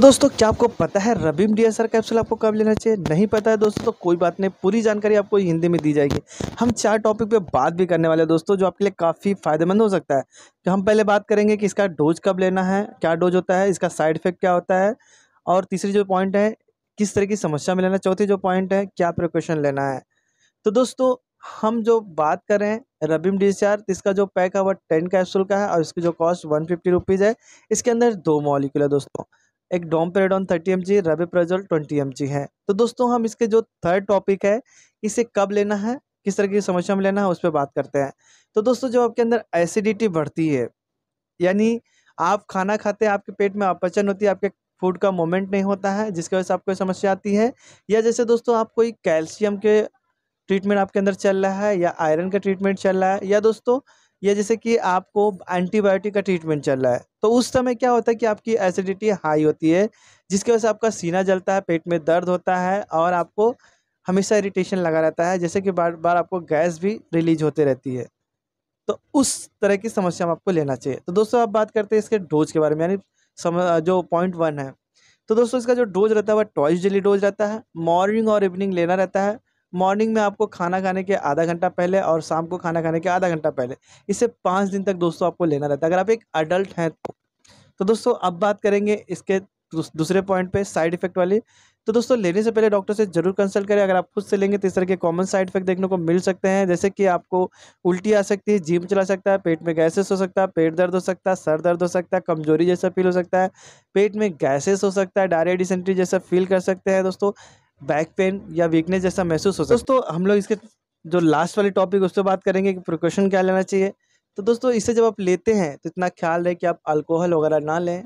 दोस्तों क्या आपको पता है रबीम डी कैप्सूल आपको कब लेना चाहिए नहीं पता है दोस्तों तो कोई बात नहीं पूरी जानकारी आपको हिंदी में दी जाएगी हम चार टॉपिक पे बात भी करने वाले हैं दोस्तों जो आपके लिए काफ़ी फायदेमंद हो सकता है तो हम पहले बात करेंगे कि इसका डोज कब लेना है क्या डोज होता है इसका साइड इफेक्ट क्या होता है और तीसरी जो पॉइंट है किस तरह की समस्या में लेना चौथी जो पॉइंट है क्या प्रिकॉशन लेना है तो दोस्तों हम जो बात करें रबीम डी इसका जो पैक है वह टेन कैप्सूल का है और इसकी जो कॉस्ट वन फिफ्टी रुपीज़ है इसके अंदर दो मॉलिक्यूल है दोस्तों एक domperidone thirty M G rabeprazole twenty M G है तो दोस्तों हम इसके जो थर्ड टॉपिक है इसे कब लेना है किस तरह की समस्या में लेना है उस पर बात करते हैं तो दोस्तों जब आपके अंदर एसिडिटी बढ़ती है यानी आप खाना खाते हैं आपके पेट में अपचन होती है आपके फूड का मोमेंट नहीं होता है जिसकी वजह से आपको समस्या आती है या जैसे दोस्तों आप कोई कैल्शियम के ट्रीटमेंट आपके अंदर चल रहा है या आयरन का ट्रीटमेंट चल रहा है या दोस्तों या जैसे कि आपको एंटीबायोटिक का ट्रीटमेंट चल रहा है तो उस समय क्या होता है कि आपकी एसिडिटी हाई होती है जिसकी वजह से आपका सीना जलता है पेट में दर्द होता है और आपको हमेशा इरिटेशन लगा रहता है जैसे कि बार बार आपको गैस भी रिलीज होते रहती है तो उस तरह की समस्या में आपको लेना चाहिए तो दोस्तों आप बात करते हैं इसके डोज के बारे में यानी जो पॉइंट वन है तो दोस्तों इसका जो डोज रहता है वह ट्वाइस डेली डोज रहता है मॉर्निंग और इवनिंग लेना रहता है मॉर्निंग में आपको खाना खाने के आधा घंटा पहले और शाम को खाना खाने के आधा घंटा पहले इसे पाँच दिन तक दोस्तों आपको लेना रहता है अगर आप एक अडल्ट हैं तो, तो दोस्तों अब बात करेंगे इसके दूसरे पॉइंट पे साइड इफेक्ट वाली तो दोस्तों लेने से पहले डॉक्टर से जरूर कंसल्ट करें अगर आप खुद से लेंगे तो इस तरह के कॉमन साइड इफेक्ट देखने को मिल सकते हैं जैसे कि आपको उल्टी आ सकती है जीम चला सकता है पेट में गैसेस हो सकता है पेट दर्द हो सकता है सर दर्द हो सकता है कमजोरी जैसा फील हो सकता है पेट में गैसेस हो सकता है डायरिया डिसेंट्री जैसा फील कर सकते हैं दोस्तों बैक पेन या वीकनेस जैसा महसूस हो दोस्तों हम लोग इसके जो लास्ट वाली टॉपिक उस पर बात करेंगे कि प्रिकॉशन क्या लेना चाहिए तो दोस्तों इसे जब आप लेते हैं तो इतना ख्याल रहे कि आप अल्कोहल वगैरह ना लें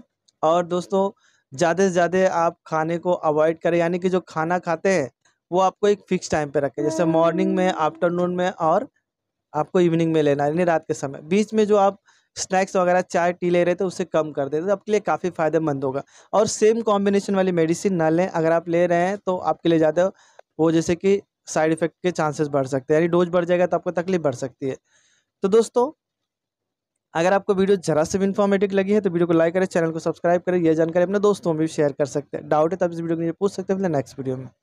और दोस्तों ज़्यादा से ज़्यादा आप खाने को अवॉइड करें यानी कि जो खाना खाते हैं वो आपको एक फ़िक्स टाइम पे रखें जैसे मॉर्निंग में आफ्टरनून में और आपको इवनिंग में लेना यानी रात के समय बीच में जो आप स्नैक्स वगैरह चाय टी ले रहे थे उससे कम कर देते तो आपके लिए काफ़ी फ़ायदेमंद होगा और सेम कॉम्बिनेशन वाली मेडिसिन ना लें अगर आप ले रहे हैं तो आपके लिए ज़्यादा वो जैसे कि साइड इफ़ेक्ट के चांसेस बढ़ सकते हैं यानी डोज बढ़ जाएगा तो आपको तकलीफ बढ़ सकती है तो दोस्तों अगर आपको वीडियो जरा से भी इन्फॉर्मेटिव लगी है तो वीडियो को लाइक करें चैनल को सब्सक्राइब करें यह जानकारी अपने दोस्तों में भी शेयर कर सकते हैं डाउट है तो आप इस वीडियो को पूछ सकते हैं अपने नेक्स्ट वीडियो में